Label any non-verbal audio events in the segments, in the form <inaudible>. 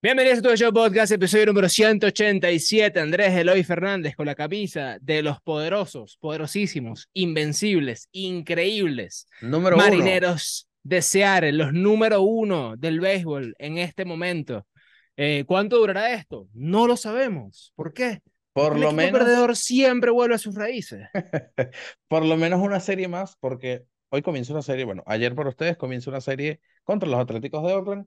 Bienvenidos a tu show podcast, episodio número 187. Andrés Eloy Fernández con la camisa de los poderosos, poderosísimos, invencibles, increíbles. Número Marineros de los número uno del béisbol en este momento. Eh, ¿Cuánto durará esto? No lo sabemos. ¿Por qué? Por lo menos. el perdedor siempre vuelve a sus raíces. <laughs> por lo menos una serie más, porque hoy comienza una serie, bueno, ayer para ustedes comienza una serie contra los Atléticos de Oakland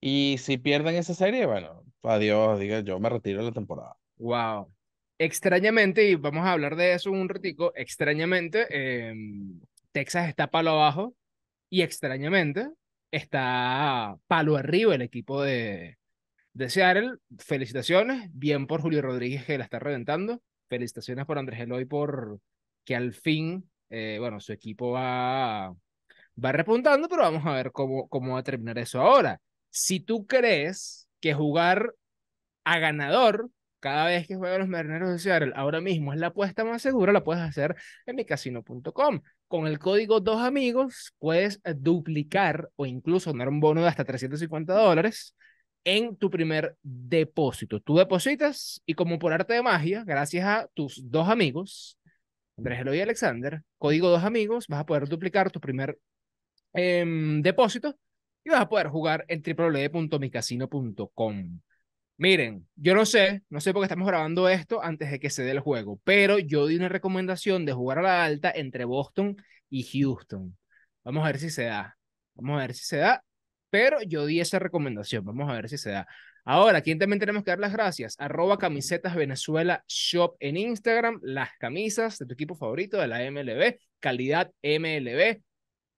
y si pierden esa serie, bueno, adiós, diga, yo me retiro de la temporada. Wow. Extrañamente, y vamos a hablar de eso un ratico, extrañamente, em, Texas está palo abajo y extrañamente está palo arriba el equipo de, de Seattle. Felicitaciones, bien por Julio Rodríguez que la está reventando. Felicitaciones por Andrés Eloy por que al fin, eh, bueno, su equipo va, va repuntando, pero vamos a ver cómo, cómo va a terminar eso ahora si tú crees que jugar a ganador cada vez que juegan los Marineros de Seattle ahora mismo es la apuesta más segura, la puedes hacer en micasino.com. Con el código dos amigos puedes duplicar o incluso ganar un bono de hasta 350 dólares en tu primer depósito. Tú depositas y como por arte de magia, gracias a tus dos amigos, Andrés Eloy y Alexander, código dos amigos, vas a poder duplicar tu primer em, depósito y vas a poder jugar en www.micasino.com. Miren, yo no sé, no sé por qué estamos grabando esto antes de que se dé el juego, pero yo di una recomendación de jugar a la alta entre Boston y Houston. Vamos a ver si se da. Vamos a ver si se da, pero yo di esa recomendación. Vamos a ver si se da. Ahora, ¿quién también tenemos que dar las gracias? Arroba camisetas Venezuela Shop en Instagram, las camisas de tu equipo favorito de la MLB, calidad MLB,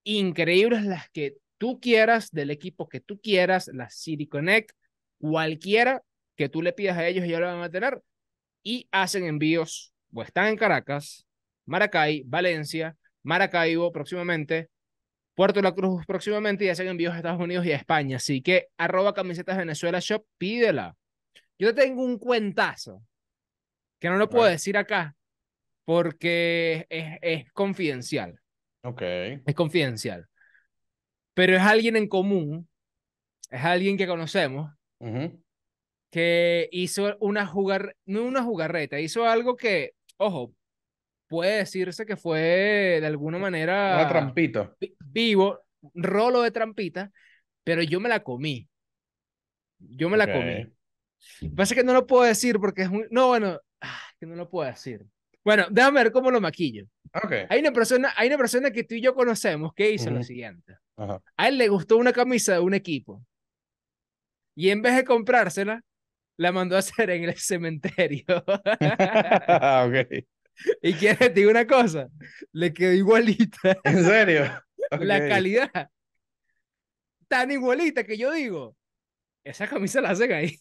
increíbles las que tú quieras, del equipo que tú quieras, la City Connect, cualquiera que tú le pidas a ellos, ellos lo van a tener y hacen envíos o pues, están en Caracas, Maracay, Valencia, Maracaibo próximamente, Puerto la Cruz próximamente y hacen envíos a Estados Unidos y a España. Así que arroba camisetas Venezuela Shop, pídela. Yo tengo un cuentazo que no lo puedo decir acá porque es, es confidencial. Ok. Es confidencial pero es alguien en común, es alguien que conocemos, que hizo una jugar, no una jugarreta, hizo algo que, ojo, puede decirse que fue de alguna manera... Una trampita. Vivo, rolo de trampita, pero yo me la comí. Yo me la comí. que pasa que no lo puedo decir porque es un... No, bueno, ah, que no lo puedo decir. Bueno, déjame ver cómo lo maquillo. Okay. Hay, una persona, hay una persona que tú y yo conocemos que hizo lo siguiente. A él le gustó una camisa de un equipo. Y en vez de comprársela, la mandó a <laughs> hacer en el cementerio. <laughs> <laughs> Y quieres decir una cosa, le quedó igualita. ¿En serio? La calidad. Tan igualita que yo digo, esa camisa la hacen ahí.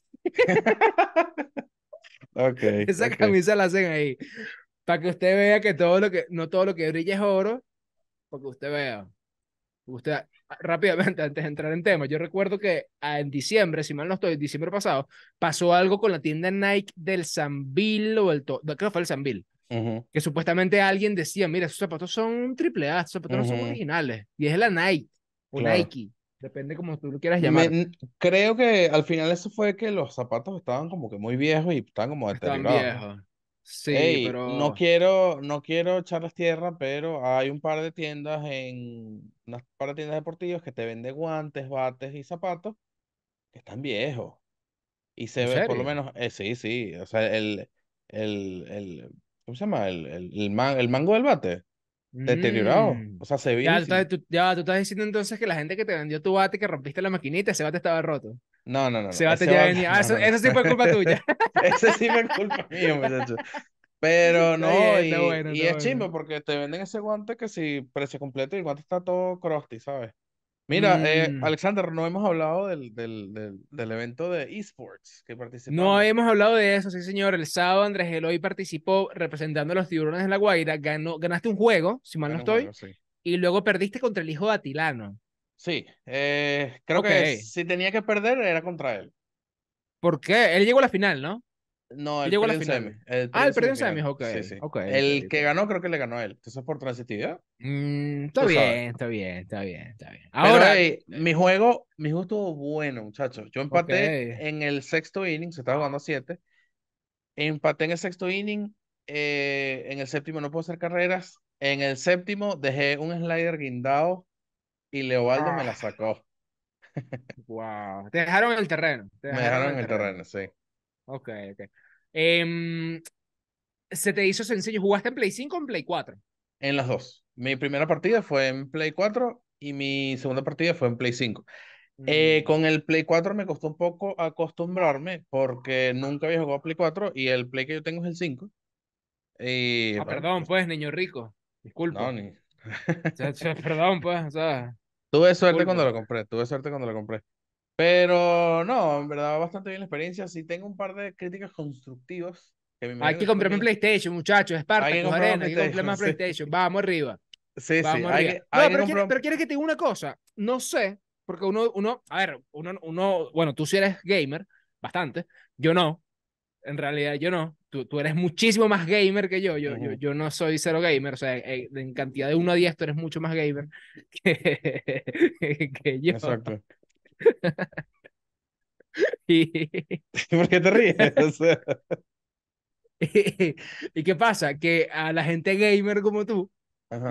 okay, esa camisa la hacen ahí. Para que usted vea que todo lo que, no todo lo que brilla es oro, porque usted vea. Usted, ah, rápidamente, <laughs> antes de entrar en tema, yo recuerdo que ah, en diciembre, si mal no estoy, diciembre pasado, pasó algo con la tienda Nike del Sanville o el... Creo que fue el Sanville. Que supuestamente alguien decía, mira, esos zapatos son triple A, esos zapatos no son originales. Y es la Nike o Nike. Depende como tú lo quieras llamar. creo que al final eso fue que los zapatos estaban como que muy viejos y estaban como deteriorados. Sí, pero... No quiero, no quiero echar las tierras, pero hay un par de tiendas en... Unas par de tiendas deportivas que te venden guantes, bates y zapatos que están viejos. Y se ve, por lo menos... Eh, sí, sí. O sea, el... el, ¿Cómo se llama? El, el mango del bate deteriorado. Mm. O sea, se vio. Ya, tú, estás diciendo entonces que la gente que te vendió tu bate, que rompiste la maquinita, ese bate estaba roto. No, no, no. Ese bate ya <laughs> ah, eso, sí fue culpa tuya. <laughs> ese sí fue culpa mía, Pero <laughs> no, y, es chimbo porque te venden ese guante que si precio completo y el guante está todo crusty, ¿sabes? Mira, eh, mm. Alexander, no hemos hablado del, del, evento de esports que participó. No hemos hablado de eso, sí, señor. El sábado Andrés Eloy participó representando a los tiburones de la Guaira. ganaste un juego, si mal no estoy. Y luego perdiste contra el hijo de Atilano. Sí, eh, creo que si tenía que perder era contra él. ¿Por qué? Él llegó a la final, ¿no? No, el llegó ah, el perdió ok. el que ganó creo que le ganó a él. Entonces por transitividad. Mm, está, bien, está, bien, está bien, está bien, Ahora, eh, mi juego, mi juego estuvo bueno, muchachos. Yo empaté en el sexto inning, se estaba jugando a siete. Empaté en el sexto inning, eh, en el séptimo no puedo hacer carreras. En el séptimo dejé un slider guindado y Leobaldo me la sacó. wow. Ah. Te dejaron el terreno. me dejaron en el terreno sí. Ok, ok. Em, ¿Se te hizo sencillo? ¿Jugaste en Play 5 o en Play 4? En las dos. Mi primera partida fue en Play 4 y mi segunda partida fue en Play 5. Eh, mm. con el Play 4 me costó un poco acostumbrarme porque nunca había jugado a Play 4 y el Play que yo tengo es el 5. ah, perdón, pues, niño rico. Disculpa. No, perdón, pues. O tuve suerte cuando lo compré, tuve suerte cuando lo compré. Pero no, en verdad, bastante bien la experiencia. Sí, tengo un par de críticas constructivas. hay que comprarme un PlayStation, muchachos, es parte hay que comprar más PlayStation. <laughs> Vamos arriba. Sí, sí. pero, pero que te diga una cosa. No sé, porque uno, uno, a ver, uno, uno, bueno, tú sí eres gamer, bastante. Yo no. En realidad, yo no. Tú, tú eres muchísimo más gamer que yo. Yo, yo. yo no soy cero gamer. O sea, eh, en, cantidad de 1 a 10, tú eres mucho más gamer <laughs> que, que yo. Exacto. <laughs> y... <laughs> ¿Por qué te ríes? <laughs> ¿Y qué pasa? Que a la gente gamer como tú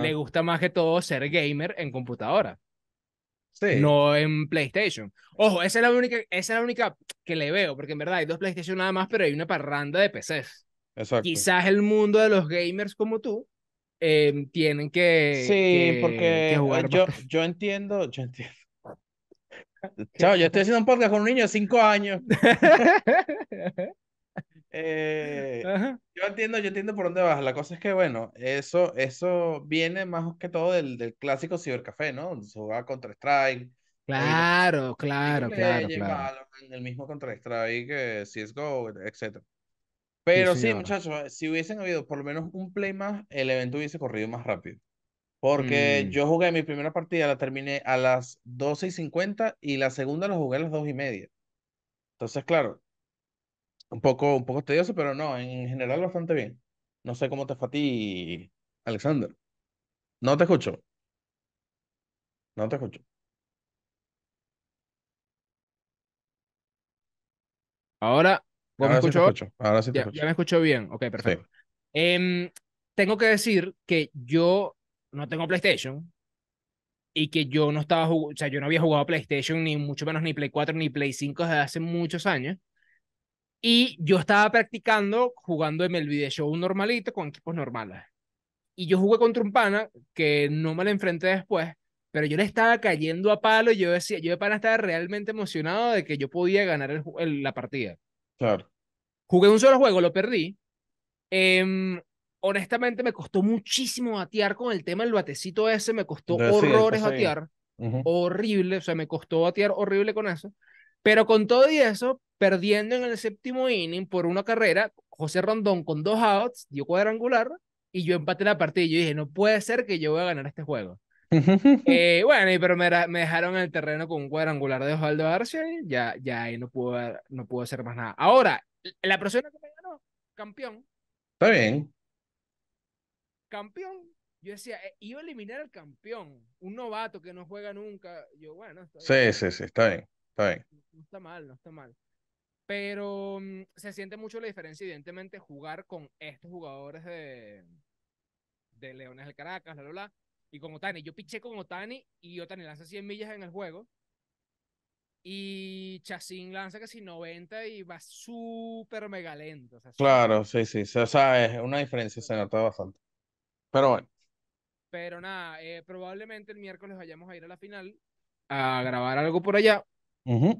le gusta más que todo ser gamer en computadora. Sí. No en PlayStation. Ojo, esa es, la única, esa es la única que le veo, porque en verdad hay dos PlayStation nada más, pero hay una parranda de PCs. Exacto. Quizás el mundo de los gamers como tú eh, tienen que. Sí, porque yo, yo entiendo, yo entiendo Chao, yo estoy haciendo un podcast con un niño de 5 años. <laughs> Eh, yo entiendo, yo entiendo por dónde vas. La cosa es que, bueno, eso, eso viene más que todo del, del clásico cibercafé, ¿no? Donde se jugaba contra strike Claro, claro, claro, claro. El mismo contra strike eh, CSGO, etc. Pero sí, sí muchachos, eh, si hubiesen habido por lo menos un play más, el evento hubiese corrido más rápido. Porque mm. yo jugué mi primera partida, la terminé a las 12 y 50 y la segunda la jugué a las 2 y media. Entonces, claro, un poco, un poco tedioso, pero no, en general bastante bien. No sé cómo te fue a ti, Alexander. No te escucho. No te escucho. Ahora, me escucho? Ahora sí te escucho. Ya me escucho bien. Ok, perfecto. Em, tengo que decir que yo no tengo PlayStation y que yo no estaba o sea, yo no había jugado PlayStation ni mucho menos ni Play 4 ni Play 5 desde hace muchos años. Y yo estaba practicando jugando en el Show normalito con equipos normales. Y yo jugué contra un pana que no me la enfrenté después, pero yo le estaba cayendo a palo y yo decía, yo de pana estaba realmente emocionado de que yo podía ganar la partida. Claro. Jugué un solo juego, lo perdí. Em, honestamente me costó muchísimo batear con el tema del batecito ese, me costó horrores batear, horrible, o sea, me costó batear horrible con eso. Pero con todo y eso, perdiendo en el séptimo inning por una carrera, José Rondón con dos outs dio cuadrangular y yo empaté la partida. Y yo dije, no puede ser que yo voy a ganar este juego. <laughs> Eh, bueno, pero me, dejaron el terreno con un cuadrangular de Osvaldo García y ya, ya ahí no puedo, no puedo hacer más nada. Ahora, la persona que me ganó, campeón. Está bien campeón. Yo decía, eh, iba a eliminar al campeón, un novato que no juega nunca. Yo, bueno, está bien. Sí, sí, sí, está bien, está bien. No, está mal, no está mal. Pero mm, se siente mucho la diferencia, evidentemente, jugar con estos jugadores de, de Leones del Caracas, la, la, la, y con Otani. Yo piché con Otani y Otani lanza 100 millas en el juego. Y Chasín lanza casi 90 y va súper mega lento. claro, sí, sí. O sea, es una diferencia, se nota bastante. Pero bueno. Pero nada, eh, probablemente el miércoles vayamos a ir a la final a grabar algo por allá.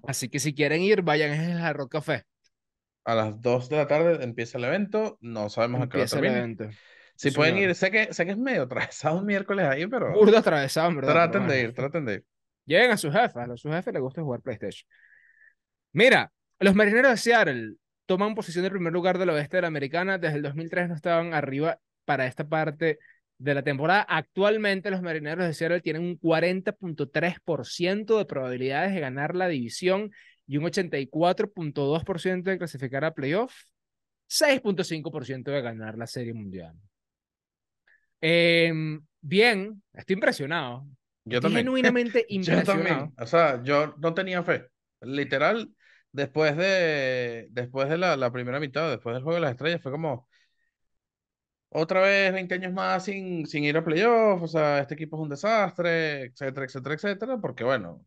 Así que si quieren ir, vayan la Rock Café. A las 2 de la tarde empieza el evento. No sabemos a qué hora termina. Si pueden ir, sé que, sé que es medio <laughs> atravesado el miércoles ahí, pero. atravesado, ¿verdad? Traten de ir, traten de ir. Lleguen a sus jefes, a sus jefes les gusta jugar PlayStation. Mira, los marineros de Seattle toman posición de primer lugar del oeste de la americana. Desde el 2003 no estaban arriba para esta parte de la temporada. Actualmente los Marineros de Seattle tienen un 40.3% de probabilidades de ganar la división y un 84.2% de clasificar a playoff, 6.5% de ganar la Serie Mundial. Em, bien, estoy impresionado. Yo también. genuinamente <laughs> impresionado. O sea, yo no tenía fe. Literal, después de, después de la primera mitad, después del Juego de las Estrellas, fue como, otra vez 20 años más sin, sin ir a playoffs, o sea, este equipo es un desastre, etcétera, etcétera, etcétera, porque bueno,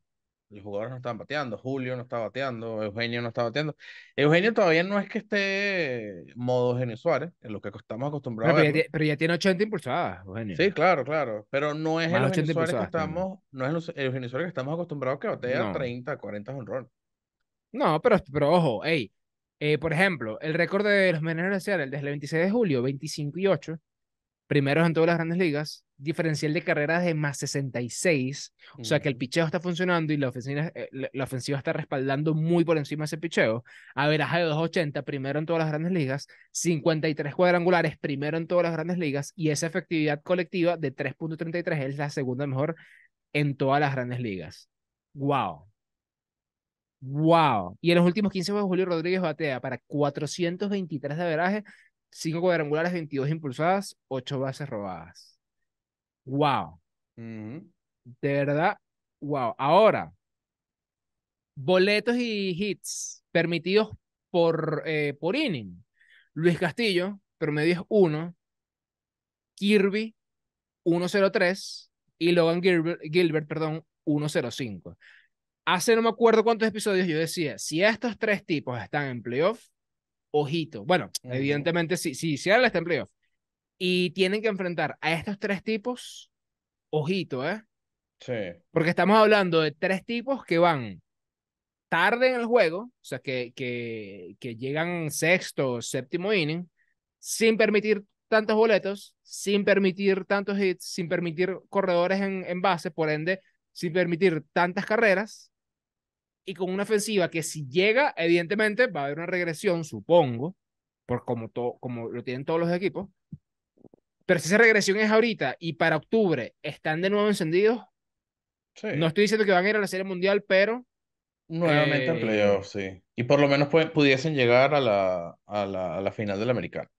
los jugadores no están bateando, Julio no está bateando, Eugenio no está bateando. Eugenio todavía no es que esté modo Eugenio Suárez, en lo que estamos acostumbrados. Pero, ya, tiene 80 impulsadas, Eugenio. Sí, claro, claro, pero no es, el Eugenio, Suárez que estamos, no es el Eugenio Suárez que estamos acostumbrados que batea 30, 40 rol No, pero, pero ojo, hey, eh, por ejemplo, el récord de los menores de desde el 26 de julio, 25 y 8, primeros en todas las grandes ligas, diferencial de carreras de más 66, o sea que el picheo está funcionando y la, ofensiva, eh, la ofensiva está respaldando muy por encima de ese picheo, a de 280, primero en todas las grandes ligas, 53 cuadrangulares, primero en todas las grandes ligas, y esa efectividad colectiva de 3.33 es la segunda mejor en todas las grandes ligas. ¡Wow! Wow. Y en los últimos 15 juegos, Julio Rodríguez batea para 423 de veraje, 5 cuadrangulares, 22 impulsadas, 8 bases robadas. Wow. De verdad, wow. Ahora, boletos y hits permitidos por, eh, por inning. Luis Castillo, promedio es 1. Kirby, 1.03. Y Logan Gilbert, Gilbert perdón, 1.05 hace no me acuerdo cuántos episodios yo decía, si estos tres tipos están en playoff, ojito. Bueno, evidentemente sí, sí, Seattle está en playoff. Y tienen que enfrentar a estos tres tipos, ojito, ¿eh? Sí. Porque estamos hablando de tres tipos que van tarde en el juego, o sea, que, que, que llegan sexto o séptimo inning, sin permitir tantos boletos, sin permitir tantos hits, sin permitir corredores en, en base, por ende, sin permitir tantas carreras, y con una ofensiva que si llega, evidentemente va a haber una regresión, supongo, por como, como lo tienen todos los equipos. Pero si esa regresión es ahorita y para octubre están de nuevo encendidos, no estoy diciendo que van a ir a la Serie Mundial, pero... Nuevamente eh... sí. Y por lo menos pudiesen llegar a la, a la, a la final de la Americana.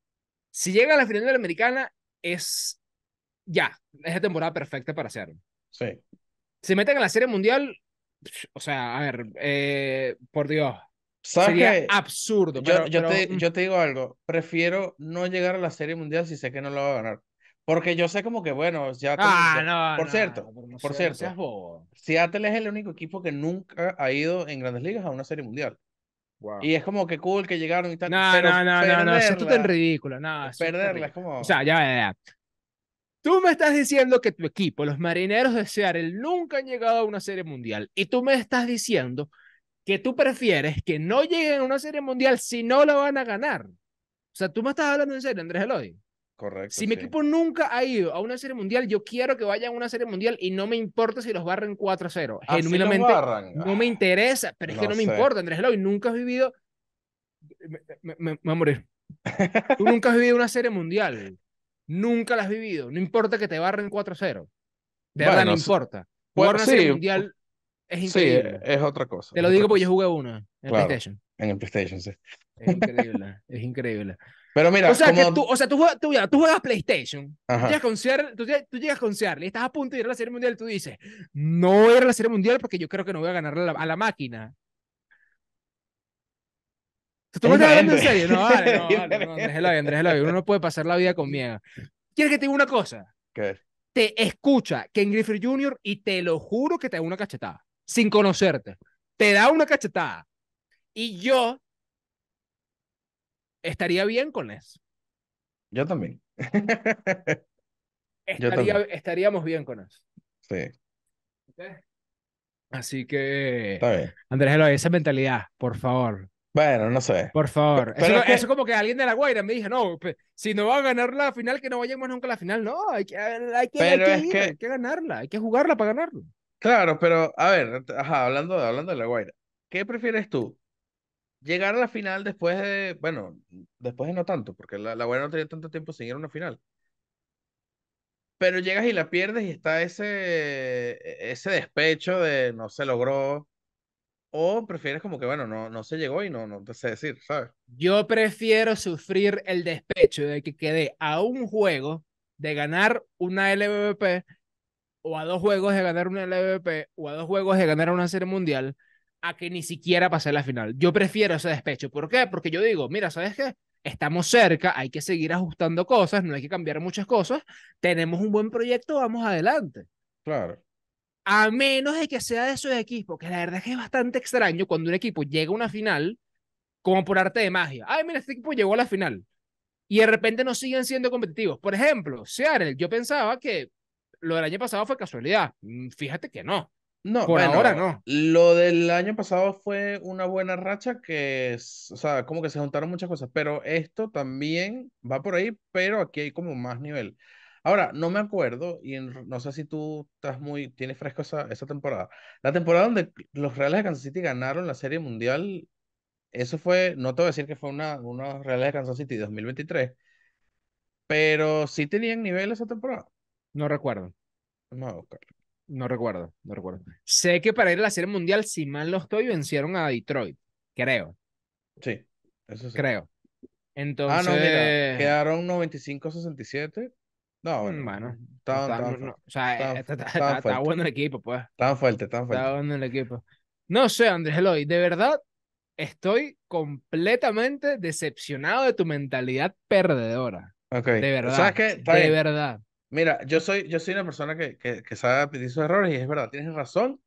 Si llega a la final de la Americana, es ya, es la temporada perfecta para hacerlo. Sí. Se meten a la Serie Mundial, o sea, a ver, eh, por Dios. Sería absurdo. Pero, mm. yo, Te, digo algo, prefiero no llegar a la Serie Mundial si sé que no la va a ganar. Porque yo sé como que, bueno, ya, ah, por cierto, por cierto. Seattle es el único equipo que nunca ha ido en grandes ligas a una serie mundial. Y es como que cool que llegaron y tal. No, pero no, no, no, es tan ridículo. No, perderla es como. O sea, ya, ya, ya. Tú me estás diciendo que tu equipo, los marineros de Seattle, nunca han llegado a una serie mundial. Y tú me estás diciendo que tú prefieres que no lleguen a una serie mundial si no la van a ganar. O sea, tú me estás hablando en serio, Andrés Eloy. Correcto. Si mi equipo nunca ha ido a una serie mundial, yo quiero que vayan a una serie mundial y no me importa si los barren 4-0. Genuinamente, no me interesa, pero es que no me importa, Andrés Eloy. Nunca has vivido. Me, a morir. Tú nunca has vivido una serie mundial nunca la has vivido. No importa que te barren 4-0. De verdad, no importa. Jugar ser mundial es increíble. Sí, es otra cosa. Te lo digo porque yo jugué una en PlayStation. En el PlayStation, sí. Es increíble, es increíble. Pero mira, o sea, tú, o sea, tú, juegas, tú, juegas PlayStation, tú, llegas con Searle y estás a punto de ir a la Serie Mundial, tú dices, no voy a ir a la Serie Mundial porque yo creo que no voy a ganar a la máquina. Tú hablando en serio. No, <laughs> vale, no, vale, Uno no puede pasar la vida con miedo. ¿Quieres que te diga una cosa? ¿Qué? Te escucha Ken Griffith Jr. y te lo juro que te da una cachetada, sin conocerte. Te da una cachetada. Y yo estaría bien con eso. Yo también. <laughs> estaríamos bien con eso. Sí. Así que, Andrés, esa mentalidad, por favor. Bueno, no sé. Por favor. Pero eso, es como que alguien de la Guaira me dijo, no, si no va a ganar la final, que no vayamos nunca a la final. No, hay que, hay que, ganarla, hay que jugarla para ganarla. Claro, pero a ver, hablando, hablando de la Guaira, ¿qué prefieres tú? Llegar a la final después de, bueno, después de no tanto, porque la, la Guaira no tenía tanto tiempo sin ir a una final. Pero llegas y la pierdes y está ese, e, ese despecho de no se logró ¿O prefieres como que, bueno, no, no se llegó y no, no te sé decir, ¿sabes? Yo prefiero sufrir el despecho de que quede a un juego de ganar una LVP o a dos juegos de ganar una LVP o a dos juegos de ganar una serie mundial a que ni siquiera pase la final. Yo prefiero ese despecho. ¿Por qué? Porque yo digo, mira, ¿sabes qué? Estamos cerca, hay que seguir ajustando cosas, no hay que cambiar muchas cosas, tenemos un buen proyecto, vamos adelante. Claro a menos de que sea de su equipo que la verdad es que es bastante extraño cuando un equipo llega a una final como por arte de magia. Ay, mira, este equipo llegó a la final. Y de repente no siguen siendo competitivos. Por ejemplo, Seattle, yo pensaba que lo del año pasado fue casualidad. Mm, fíjate que no. No, bueno, ahora no. Lo del año pasado fue una buena racha que, es, o sea, como que se juntaron muchas cosas, pero esto también va por ahí, pero aquí hay como más nivel. Ahora, no me acuerdo, y no sé si tú estás muy, tienes fresco esa, temporada. La temporada donde los Reales de Kansas City ganaron la Serie Mundial, eso fue, no te voy a decir que fue una, una Reales de Kansas City 2023, pero sí tenían nivel esa temporada. No recuerdo. no No recuerdo, no recuerdo. Sé que para ir a la Serie Mundial, si mal no estoy, vencieron a Detroit, creo. Sí, eso es Creo. Entonces... Ah, no, quedaron 95-67 no, mm, bueno. o sea, eh, está, bueno el equipo, pues. está fuerte está fuerte Está bueno el equipo. No sé, Andrés Eloy, de verdad estoy completamente decepcionado de tu mentalidad perdedora. Okay. De verdad. De verdad. Mira, yo soy, yo soy una persona que, que, que sabe pedir sus errores y es verdad, tienes razón.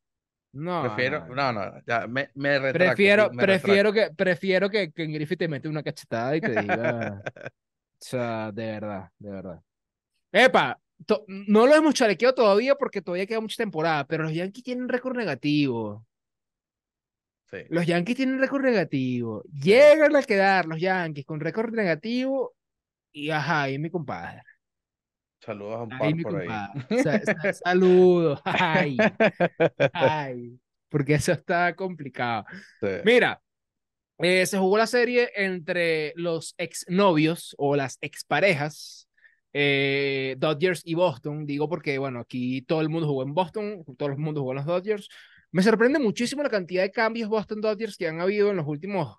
No. Prefiero, no, no, me, me retracto, Prefiero, prefiero, que, prefiero que, que Griffith te mete una cachetada y te diga. <laughs> o sea, de verdad, de verdad. Epa, no lo hemos chalequeado todavía porque todavía queda mucha temporada, pero los Yankees tienen récord negativo. Los Yankees tienen récord negativo. Llegan a quedar los Yankees con récord negativo y ajá, y mi compadre. Saludos a un par por ahí. saludos. <laughs> Ay. Ay. Porque eso está complicado. Mira, eh, se jugó la serie entre los exnovios o las exparejas eh, Dodgers y Boston, digo porque, bueno, aquí todo el mundo jugó en Boston, todos los mundo jugó en los Dodgers. Me sorprende muchísimo la cantidad de cambios Boston Dodgers que han habido en los últimos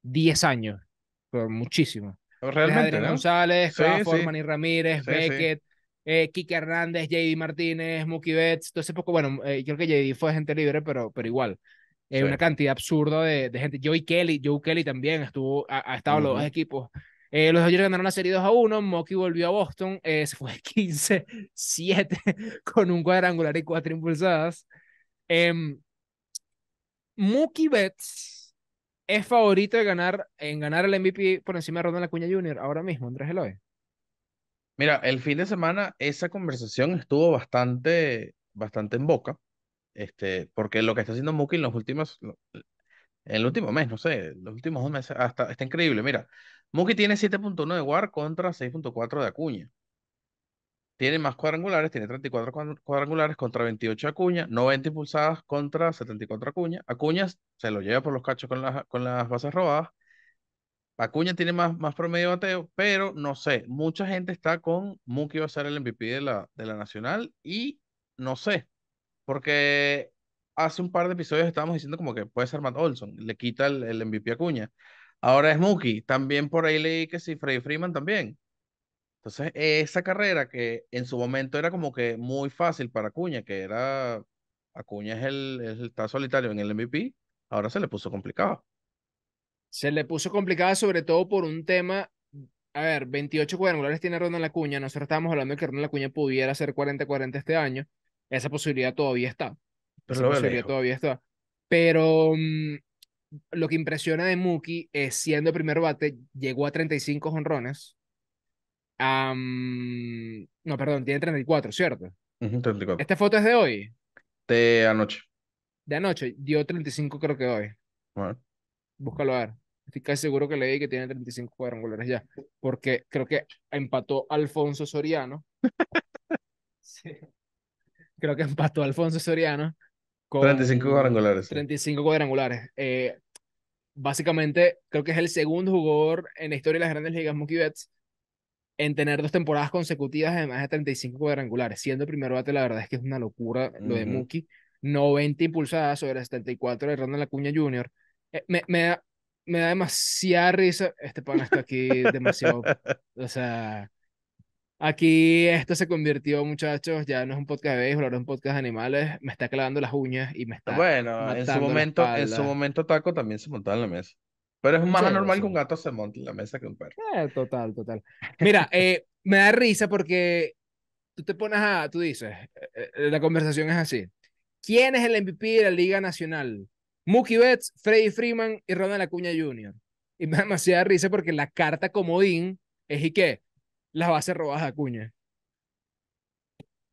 10 años, pero muchísimo. Oh, realmente, ¿no? González, Crawford, Ramírez, Beckett, eh, Kike Hernández, JD Martínez, Mookie Betts, todo ese poco, pues, bueno, eh, yo creo que JD fue gente libre, pero, pero igual. es una cantidad absurda de, gente. Joey Kelly, Joe Kelly también estuvo, ha, estado en los dos equipos. Eh, los Dodgers ganaron la serie 2 a 1, Mocky volvió a Boston, eh, se fue 15-7 <laughs> con un cuadrangular y cuatro impulsadas. Eh, Mookie Betts es favorito de ganar, en ganar el MVP por encima de Ronald Acuña Jr. ahora mismo, Andrés Eloy. Mira, el fin de semana esa conversación estuvo bastante, bastante en boca, este, porque lo que está haciendo Mookie en los últimos, en el último mes, no sé, los últimos dos meses, hasta, ah, está increíble. Mira, Mookie tiene 7.1 de WAR contra 6.4 de Acuña. Tiene más cuadrangulares, tiene 34 cuadrangulares contra 28 Acuña, 90 impulsadas contra 74 Acuña. Acuña se lo lleva por los cachos con las, con las bases robadas. Acuña tiene más, más promedio bateo, pero no sé, mucha gente está con Mookie va a ser el MVP de la, de la Nacional y no sé, porque hace un par de episodios estábamos diciendo como que puede ser Matt Olson, le quita el, MVP a Cuña. Ahora es Mookie, también por ahí leí que sí, Freddy Freeman también. Entonces, esa carrera que en su momento era como que muy fácil para Acuña, que era Acuña es el, es el está solitario en el MVP, ahora se le puso complicado Se le puso complicada sobre todo por un tema, a ver, 28 cuadrangulares tiene la Acuña, nosotros estábamos hablando de que la Acuña pudiera ser 40-40 este año, esa posibilidad todavía está. Pero lo todavía Pero mm, lo que impresiona de Muki es siendo el primer bate, llegó a 35 jonrones no, perdón, tiene 34, ¿cierto? 34. ¿Esta foto es de hoy? De anoche. De anoche, dio 35 creo que hoy. Búscalo a ver. Estoy casi seguro que leí que tiene 35 jonrones ya, porque creo que empató Alfonso Soriano. <laughs> sí. Creo que empató Alfonso Soriano 35 cuadrangulares. 35 cuadrangulares. Eh, básicamente, creo que es el segundo jugador en la historia de las grandes ligas, Mookie Betts, en tener dos temporadas consecutivas de más de 35 cuadrangulares. Siendo el primero bate, la verdad es que es una locura lo de Mookie. 90 impulsadas sobre 74 de Ronald Acuña Jr. Eh, me, me, da, me da demasiada risa. Este pan está aquí demasiado. <laughs> o sea. Aquí esto se convirtió, muchachos, ya no es un podcast de béisbol, ahora es un podcast de animales. Me está clavando las uñas y me está. Bueno, en su momento, en su momento Taco también se montaba en la mesa. Pero es más normal que un gato se monte en la mesa que un perro. Eh, total, total. Mira, eh, me da risa porque tú te pones a, tú dices, eh, la conversación es así. ¿Quién es el MVP de la Liga Nacional? Mookie Betts, Freddy Freeman y Ronald Acuña Jr. Y me da demasiada risa porque la carta comodín es y qué las bases robadas de Acuña.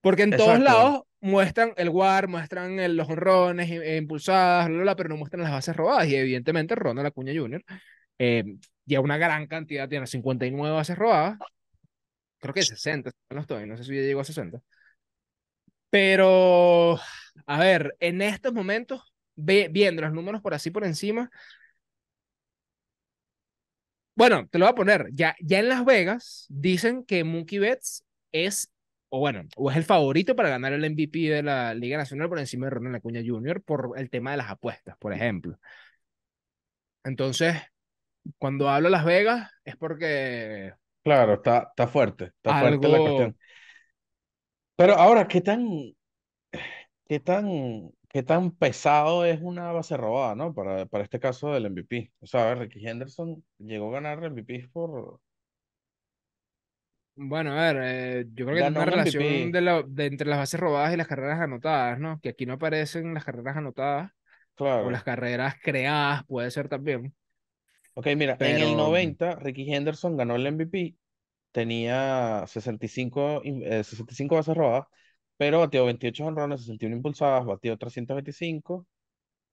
Porque en todos lados muestran el WAR, muestran los honrones e impulsadas, pero no muestran las bases robadas. Y evidentemente Ronald Acuña Junior... Eh, ya una gran cantidad, tiene 59 bases robadas. Creo que 60, no estoy, no sé si ya llegó a 60. Pero, a ver, en estos momentos, viendo los números por así por encima, bueno, te lo voy a poner. Ya, ya en Las Vegas dicen que Mookie Betts es, o bueno, o es el favorito para ganar el MVP de la Liga Nacional por encima de Ronald Acuña Jr. por el tema de las apuestas, por ejemplo. Entonces, cuando hablo Las Vegas es porque... Claro, está, está fuerte, está fuerte la cuestión. Pero ahora, ¿qué tan, qué tan qué tan pesado es una base robada, ¿no? Para, para este caso del MVP. O sea, a ver, Ricky Henderson llegó a ganar el MVP por... Bueno, a ver, eh, yo creo que tiene una relación de, de, entre las bases robadas y las carreras anotadas, ¿no? Que aquí no aparecen las carreras anotadas. Claro. O las carreras creadas, puede ser también. Ok, mira, en el 90, mm, Ricky Henderson ganó el MVP, tenía 65, 65 eh, bases robadas pero batió 28 jonrones, 61 impulsadas, batió 325,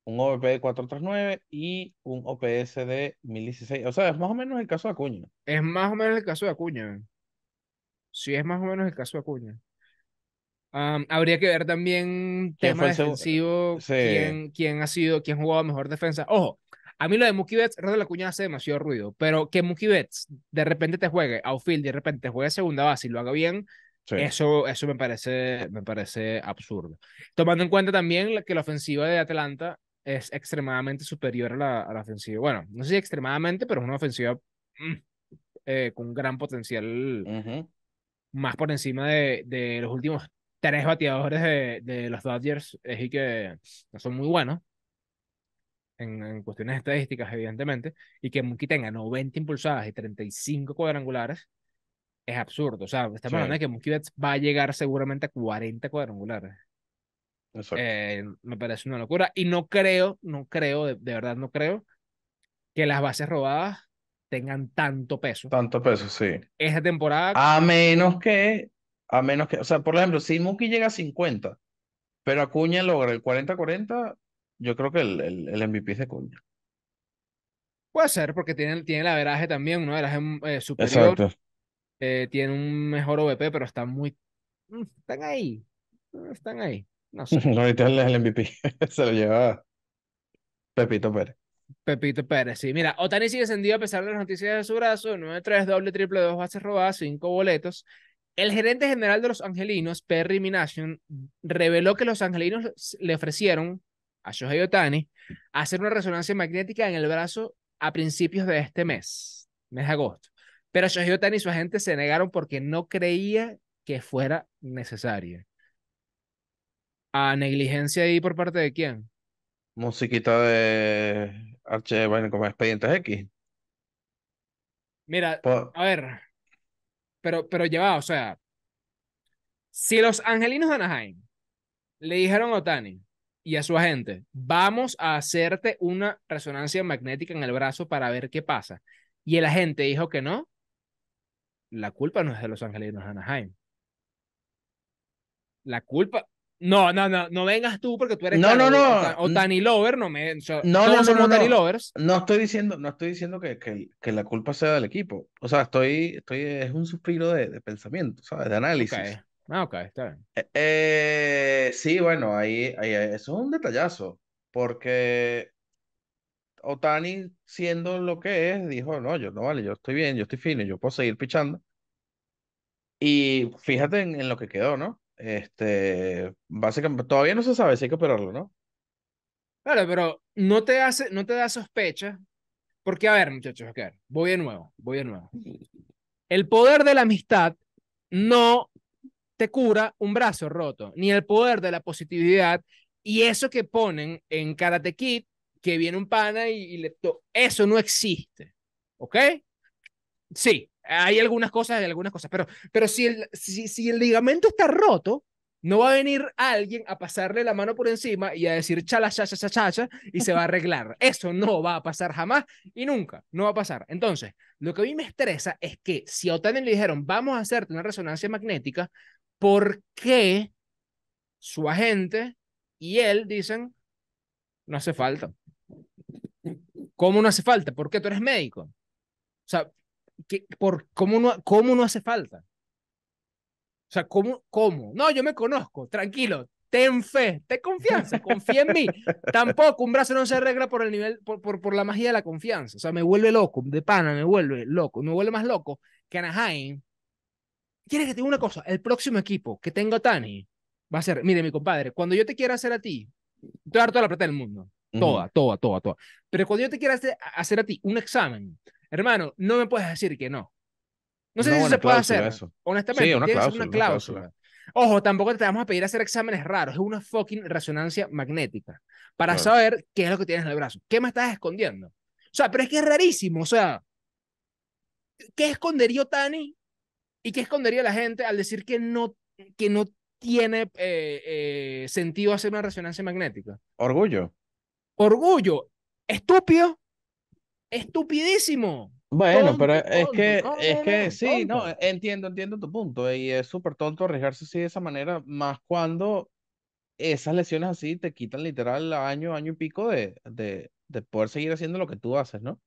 un OVP de 439 y un OPS de 1016. O sea, es más o menos el caso de Acuña. Es más o menos el caso de Acuña. Sí, es más o menos el caso de Acuña. habría que ver también tema defensivo, quién, quién, ha sido, quién jugado mejor defensa. Ojo, a mí lo de Mookie Betts, la cuña hace demasiado ruido, pero que Mookie Betts de repente te juegue outfield, de repente te juegue segunda base y lo haga bien, eso, eso me, parece, me parece absurdo. Tomando en cuenta también que la ofensiva de Atlanta es extremadamente superior a la, a la ofensiva. Bueno, no sé si extremadamente, pero es una ofensiva mm, eh, con un gran potencial más por encima de, de, los últimos tres bateadores de, de los Dodgers. Es y que no son muy buenos. En, en, cuestiones estadísticas, evidentemente, y que Mookie tenga 90 impulsadas y 35 cuadrangulares, es absurdo. O sea, estamos sí. hablando de que Mookie Betts va a llegar seguramente a 40 cuadrangulares. Eh, me parece una locura. Y no creo, no creo, de, verdad no creo, que las bases robadas tengan tanto peso. Tanto peso, sí. Esa temporada. A menos que, a menos que, o sea, por ejemplo, si Mookie llega a 50, pero Acuña logra el 40-40, yo creo que el, el, MVP es de Acuña. Puede ser, porque tiene, tiene el averaje también, un averaje eh, superior. Eh, tiene un mejor OVP, pero están muy. Mm, están ahí. Mm, están ahí. No sé. <laughs> Ahorita es el MVP. <laughs> Se lo lleva Pepito Pérez. Pepito Pérez, sí. Mira, Otani sigue encendido a pesar de las noticias de su brazo. 9-3, doble, triple, dos bases robadas, Cinco boletos. El gerente general de los angelinos, Perry Minasian, reveló que los angelinos le ofrecieron a Shohei Otani hacer una resonancia magnética en el brazo a principios de este mes, mes de agosto. Pero Shohei y su agente se negaron porque no creía que fuera necesario. ¿A negligencia ahí por parte de quién? Musiquita de Arche como Expedientes X. Mira, a ver. Pero, pero lleva, o sea. Si los angelinos de Anaheim le dijeron a Otani y a su agente, vamos a hacerte una resonancia magnética en el brazo para ver qué pasa. Y el agente dijo que no, la culpa no es de los angelinos de Anaheim. La culpa. No, no, no, no vengas tú porque tú eres. No, no, no. O Danny Lover, no me. no, no, no, no, No estoy diciendo, no estoy diciendo que, que, la culpa sea del equipo. O sea, estoy. estoy es un suspiro de, pensamiento, ¿sabes? De análisis. Ah, ok, está bien. Eh, eh, sí, bueno, ahí, ahí, eso es un detallazo. Porque Otani, siendo lo que es, dijo, no, yo no vale, yo estoy bien, yo estoy fino, yo puedo seguir pichando. Y fíjate en, lo que quedó, ¿no? Este, básicamente, todavía no se sabe si hay que operarlo, ¿no? Claro, pero no te hace, no te da sospecha, porque a ver, muchachos, voy de nuevo, voy de nuevo. El poder de la amistad no te cura un brazo roto, ni el poder de la positividad y eso que ponen en Karate Kid que viene un pana y, le Eso no existe. ¿Ok? Sí, hay algunas cosas, hay algunas cosas, pero, pero si, el, si, si el ligamento está roto, no va a venir alguien a pasarle la mano por encima y a decir chala, chacha, chacha, chacha, y se va a arreglar. Eso no va a pasar jamás y nunca, no va a pasar. Entonces, lo que a mí me estresa es que si a Otani le dijeron, vamos a hacerte una resonancia magnética, ¿por qué su agente y él dicen, no hace falta? ¿Cómo no hace falta? ¿Por qué tú eres médico? O sea, ¿qué, por, cómo, no, ¿cómo no hace falta? O sea, ¿cómo, ¿cómo? No, yo me conozco, tranquilo, ten fe, ten confianza, confía en mí. <laughs> Tampoco un brazo no se arregla por el nivel, por, por, por, la magia de la confianza. O sea, me vuelve loco, de pana, me vuelve loco, me vuelve más loco que Anaheim. ¿Quieres que te diga una cosa? El próximo equipo que tenga Tani va a ser, mire, mi compadre, cuando yo te quiera hacer a ti, te voy a dar toda la plata del mundo. Toda, toda, toda, toda. Pero cuando yo te quiera hacer, a ti un examen, hermano, no me puedes decir que no. No sé si se puede hacer. Honestamente, una cláusula, una cláusula. Ojo, tampoco te vamos a pedir hacer exámenes raros, es una fucking resonancia magnética para saber qué es lo que tienes en el brazo. ¿Qué me estás escondiendo? O sea, pero es que es rarísimo, o sea, ¿qué escondería Tani y qué escondería la gente al decir que no, que no tiene eh, eh, sentido hacer una resonancia magnética? Orgullo. Orgullo, estúpido, estupidísimo. Bueno, pero es que, es que sí, no, entiendo, entiendo tu punto. Y es súper tonto arriesgarse así de esa manera, más cuando esas lesiones así te quitan literal año, año y pico de, de, de poder seguir haciendo lo que tú haces, ¿no?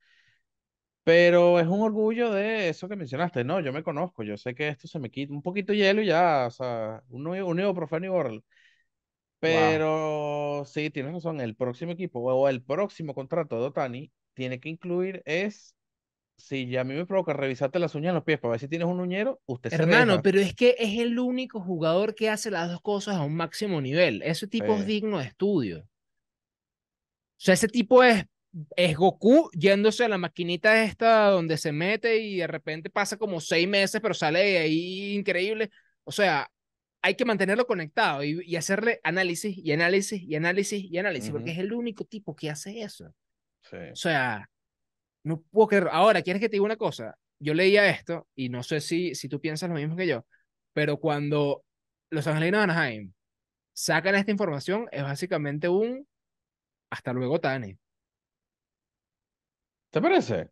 Pero es un orgullo de eso que mencionaste, ¿no? Yo me conozco, yo sé que esto se me quita un poquito de hielo y ya, o sea, un, un ibuprofeno y pero si sí, tienes razón, el próximo equipo o el próximo contrato de Otani tiene que incluir es, si ya a mí me provoca revisarte las uñas en los pies para ver si tienes un uñero, usted Hermano, pero es que es el único jugador que hace las dos cosas a un máximo nivel. Ese tipo es digno de estudio. O sea, ese tipo es, es Goku yéndose a la maquinita esta donde se mete y de repente pasa como seis meses, pero sale ahí increíble. O sea, hay que mantenerlo conectado y, hacerle análisis y análisis y análisis y análisis, porque es el único tipo que hace eso. Sí. O sea, no puedo creer. Ahora, ¿quieres que te diga una cosa? Yo leía esto y no sé si, si tú piensas lo mismo que yo, pero cuando los angelinos de Anaheim sacan esta información, es básicamente un hasta luego, Tani. ¿Te parece?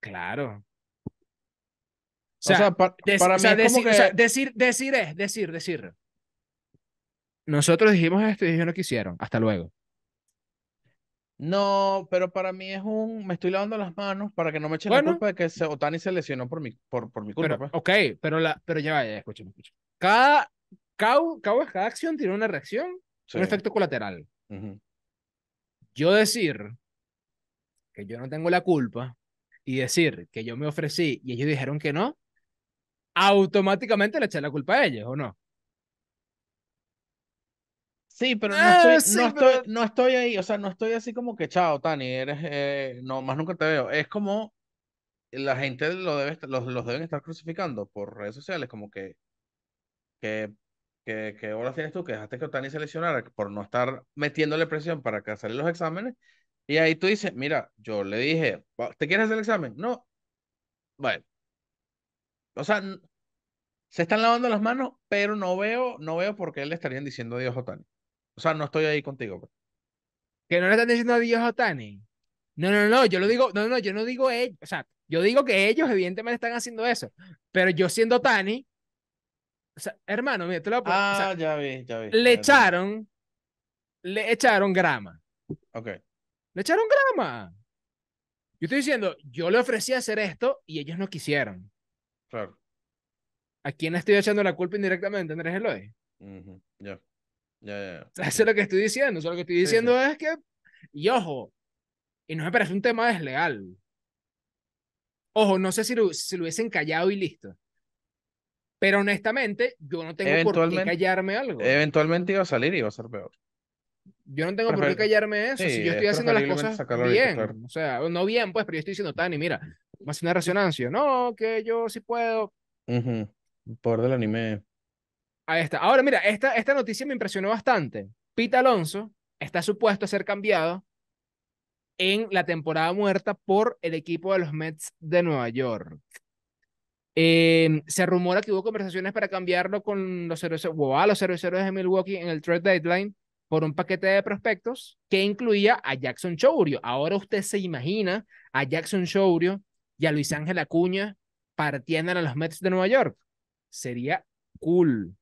Claro o sea, para, para mí es como que... decir, decir es, decir, decir. Nosotros dijimos esto y ellos no quisieron. Hasta luego. No, pero para mí es un. Me estoy lavando las manos para que no me echen la culpa de que se, Otani se lesionó por mi, por, por mi culpa. Pues. Ok, pero, la, pero ya vaya, escúchame, Cada, cada, cada, acción tiene una reacción, un efecto colateral. Yo decir que yo no tengo la culpa y decir que yo me ofrecí y ellos dijeron que no, automáticamente le eché la culpa a ellos, ¿o no? Sí, pero no ah, estoy, no, estoy ahí, o sea, no estoy así como que chao, Tani, eres, eh, no, más nunca te veo. Es como la gente lo debe, los, los deben estar crucificando por redes sociales, como que, que, que, que horas tienes tú que dejaste que Tani se lesionara por no estar metiéndole presión para que hacerle los exámenes. Y ahí tú dices, mira, yo le dije, ¿te quieres hacer el examen? No. Bueno, o sea, se están lavando las manos, pero no veo, no veo por qué le estarían diciendo adiós a Tani. O sea, no estoy ahí contigo. Pues. Que no le están diciendo adiós a Tani? No, no, no, yo lo digo, no, no, yo no digo ellos, o sea, yo digo que ellos evidentemente están haciendo eso, pero yo siendo Tani... o sea, hermano, mira, te lo Ah, ya vi, ya Le echaron, le echaron grama. Ok. Le echaron grama. Yo estoy diciendo, yo le ofrecí hacer esto y ellos no quisieron. ¿A quién estoy echando la culpa indirectamente, Andrés Eloy? Ya. Ya, ya. Eso es lo que estoy diciendo. Eso es lo que estoy diciendo es que. Y ojo, y no me parece un tema desleal. Ojo, no sé si lo, si lo hubiesen callado y listo. Pero honestamente, yo no tengo por qué callarme algo. Eventualmente iba a salir y iba a ser peor. Yo no tengo por qué callarme eso. si yo estoy haciendo las cosas bien. O sea, no bien, pues, pero yo estoy diciendo, Tani, mira, más una resonancia, no, que yo sí puedo. Por del anime. Ahí está. Ahora mira, esta, esta noticia me impresionó bastante. Pete Alonso está supuesto a ser cambiado en la temporada muerta por el equipo de los Mets de Nueva York. Em, se rumora que hubo conversaciones para cambiarlo con los cerveceros, a los de Milwaukee en el trade deadline por un paquete de prospectos que incluía a Jackson Chourio. Ahora usted se imagina a Jackson Chourio y a Luis Ángel Acuña partiendo a los Mets de Nueva York, sería cool.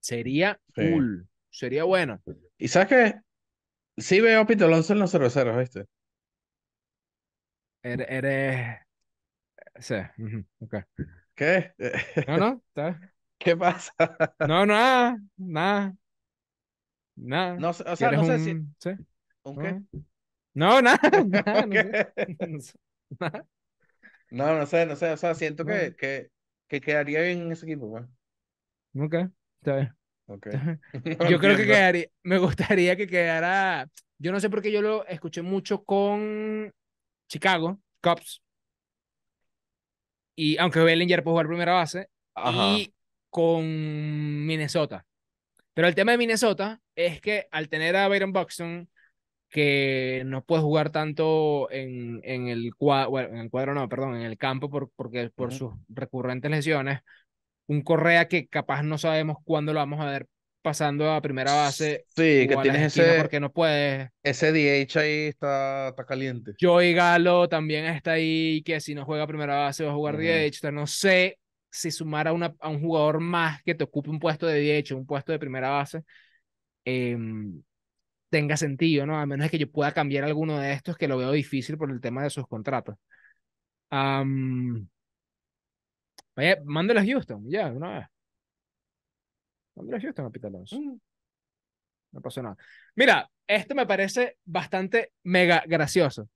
Sería cool. Sería bueno. Y sabes que sí veo a Pito Alonso en los cerveceros, ¿viste? Er, eres. Sí. Okay. ¿Qué? <laughs> No, no. ¿Qué pasa? No, nada. Nada. Nada. No, o no sé ¿Sí? No, nada. <laughs> no <laughs> no, no sé, no sé. O sea, siento que, que, que quedaría bien en ese equipo, Nunca, pues. Ok, está bien. Okay. <laughs> yo creo que quedaría, me gustaría que quedara, yo no sé por qué yo lo escuché mucho con Chicago, Cubs, y aunque Bellinger puede jugar primera base, y con Minnesota. Pero el tema de Minnesota es que al tener a Byron Buxton, que no puede jugar tanto en, en el cuadro, bueno, en el cuadro no, perdón, en el campo por, porque por sus recurrentes lesiones. Un Correa que capaz no sabemos cuándo lo vamos a ver pasando a primera base. Sí, que tienes ese. Porque no puede. Ese DH ahí está, está caliente. Joey Galo también está ahí, que si no juega a primera base va a jugar DH. no sé si sumar a, una, a un jugador más que te ocupe un puesto de DH, un puesto de primera base. Eh, tenga sentido, ¿no? A menos que yo pueda cambiar alguno de estos que lo veo difícil por el tema de sus contratos. Oye, vaya, a Houston, ya, una vez. Mándelo a Houston a mm. No pasó nada. Mira, esto me parece bastante mega gracioso.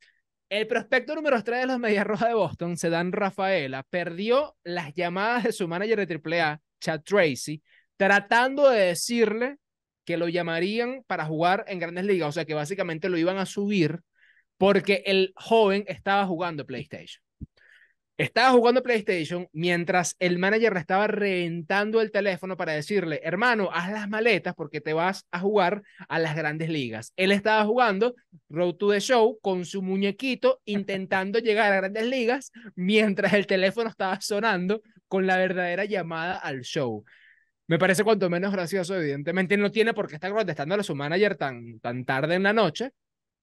El prospecto número 3 de los Medias Rojas de Boston, Sedan Rafaela, perdió las llamadas de su manager de AAA, Chad Tracy, tratando de decirle que lo llamarían para jugar en grandes ligas, o sea que básicamente lo iban a subir porque el joven estaba jugando PlayStation. Estaba jugando PlayStation mientras el manager estaba reventando el teléfono para decirle, hermano, haz las maletas porque te vas a jugar a las grandes ligas. Él estaba jugando Road to the Show con su muñequito intentando llegar a grandes ligas mientras el teléfono estaba sonando con la verdadera llamada al show. Me parece cuanto menos gracioso, evidentemente no tiene por qué estar contestando a su manager tan, tan tarde en la noche,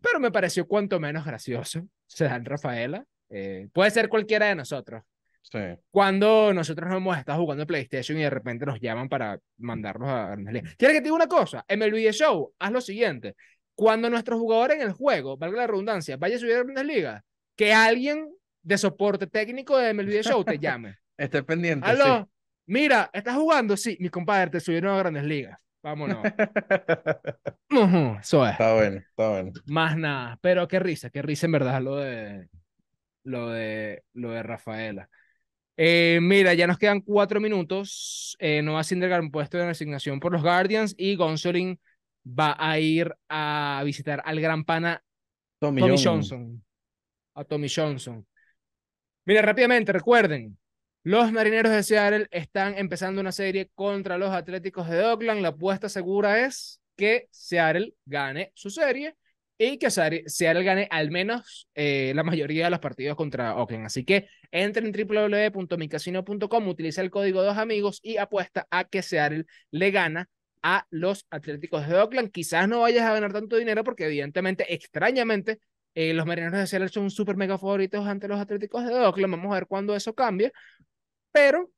pero me pareció cuanto menos gracioso. Se dan Rafaela. Eh, puede ser cualquiera de nosotros. Sí. Cuando nosotros no hemos estado jugando PlayStation y de repente nos llaman para mandarnos a quiero que te diga una cosa? MLB Show, haz lo siguiente. Cuando nuestro jugador en el juego, valga la redundancia, vaya a subir a Grandes Ligas, que alguien de soporte técnico de MLB Show te llame. <laughs> Esté pendiente. Aló, Mira, ¿estás jugando? Sí, mi compadre, te subieron a grandes ligas. Vámonos. <laughs> eso es. Está bueno, está bueno. Más nada. Pero qué risa, qué risa en verdad lo de lo de lo de Rafaela. Eh, mira, ya nos quedan cuatro minutos. Eh, no a Noah un puesto de asignación por los Guardians y Gonsolin va a ir a visitar al gran pana Tommy, Johnson. A Tommy Johnson. Mira, rápidamente, recuerden, los marineros de Seattle están empezando una serie contra los Atléticos de Oakland. La apuesta segura es que Seattle gane su serie y que Seattle gane al menos eh, la mayoría de los partidos contra Oakland. Así que entra en www.micasino.com, utiliza el código dos amigos y apuesta a que Seattle le gana a los Atléticos de Oakland. Quizás no vayas a ganar tanto dinero porque evidentemente, extrañamente, eh, los marineros de Seattle son super mega favoritos ante los Atléticos de Oakland. Vamos a ver cuándo eso cambia pero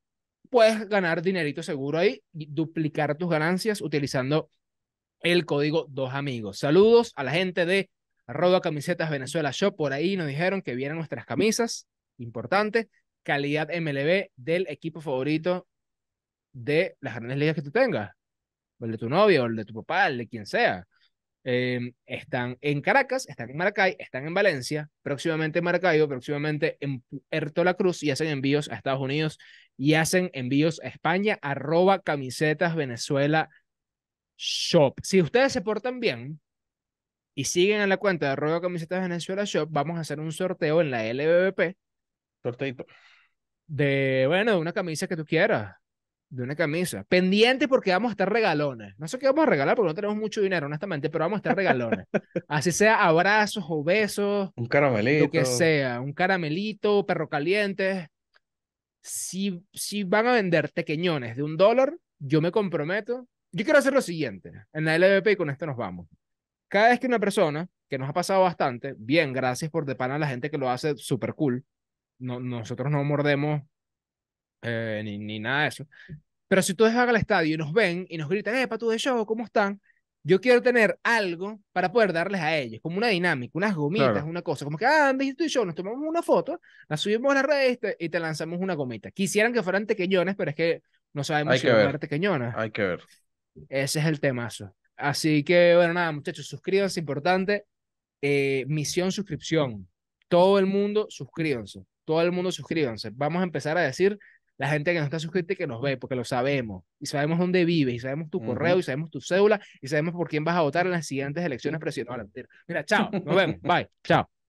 puedes ganar dinerito seguro ahí, y duplicar tus ganancias utilizando el código Dos Amigos. Saludos a la gente de Roda Camisetas Venezuela Shop. Por ahí nos dijeron que vieran nuestras camisas. Importante. Calidad MLB del equipo favorito de las grandes ligas que tú tengas. O el de tu novio, o el de tu papá, el de quien sea. Em, están en Caracas, están en Maracay, están en Valencia, próximamente en Maracaibo, próximamente en Puerto La Cruz y hacen envíos a Estados Unidos y hacen envíos a España, arroba camisetas Venezuela Shop. Si ustedes se portan bien y siguen en la cuenta de arroba camisetas Venezuela Shop, vamos a hacer un sorteo en la LBBP. Sorteito. De, bueno, una camisa que tú quieras de una camisa. Pendiente porque vamos a estar regalones. No sé qué vamos a regalar porque no tenemos mucho dinero, honestamente, pero vamos a estar regalones. <laughs> Así sea abrazos o besos. Un caramelito. Lo que sea. Un caramelito, perro caliente. Si, si van a vender tequeñones de un dólar, yo me comprometo. Yo quiero hacer lo siguiente. En la LVP con esto nos vamos. Cada vez que una persona, que nos ha pasado bastante, bien, gracias por de a la gente que lo hace súper cool. No, nosotros no mordemos eh, ni, ni, nada de eso. Pero si tú van al estadio y nos ven y nos gritan, epa, tú de show, ¿cómo están? Yo quiero tener algo para poder darles a ellos, como una dinámica, unas gomitas, una cosa, como que, ah, andes tú y yo, nos tomamos una foto, la subimos a la red y te lanzamos una gomita. Quisieran que fueran tequeñones, pero es que no sabemos si van ser tequeñonas. Hay que ver. Ese es el temazo. Así que, bueno, nada, muchachos, suscríbanse, importante. Eh, misión suscripción. Todo el mundo suscríbanse. Todo el mundo suscríbanse. Vamos a empezar a decir la gente que no está suscrita y que nos ve, porque lo sabemos, y sabemos dónde vives, y sabemos tu correo, y sabemos tu cédula, y sabemos por quién vas a votar en las siguientes elecciones presidenciales. Mira, chao, nos vemos, bye, chao.